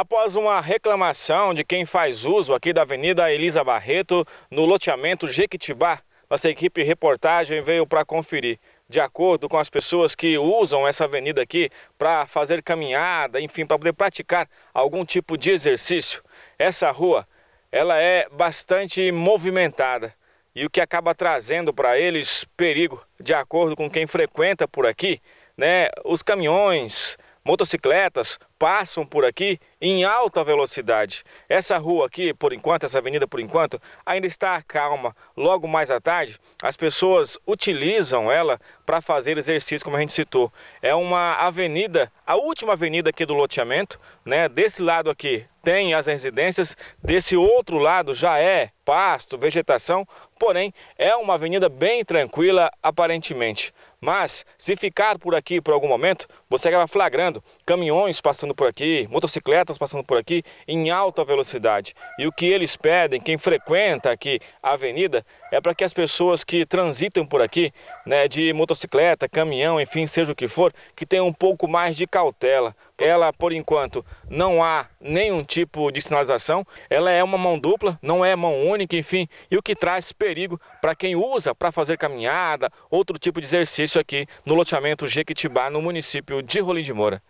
Após uma reclamação de quem faz uso aqui da Avenida Elisa Barreto, no loteamento Jequitibá, nossa equipe reportagem veio para conferir. De acordo com as pessoas que usam essa avenida aqui para fazer caminhada, enfim, para poder praticar algum tipo de exercício, essa rua ela é bastante movimentada e o que acaba trazendo para eles perigo, de acordo com quem frequenta por aqui, né? Os caminhões, Motocicletas passam por aqui em alta velocidade. Essa rua aqui, por enquanto, essa avenida por enquanto, ainda está calma. Logo mais à tarde, as pessoas utilizam ela para fazer exercício, como a gente citou. É uma avenida, a última avenida aqui do loteamento, né? Desse lado aqui tem as residências, desse outro lado já é pasto, vegetação, porém é uma avenida bem tranquila aparentemente. Mas se ficar por aqui por algum momento, você acaba flagrando caminhões passando por aqui, motocicletas passando por aqui em alta velocidade. E o que eles pedem, quem frequenta aqui a avenida, é para que as pessoas que transitam por aqui, né, de motocicleta, caminhão, enfim, seja o que for, que tenham um pouco mais de cautela. Ela, por enquanto, não há nenhum tipo de sinalização, ela é uma mão dupla, não é mão única, enfim, e o que traz perigo para quem usa para fazer caminhada, outro tipo de exercício isso aqui no loteamento Jequitibá, no município de Rolim de Moura.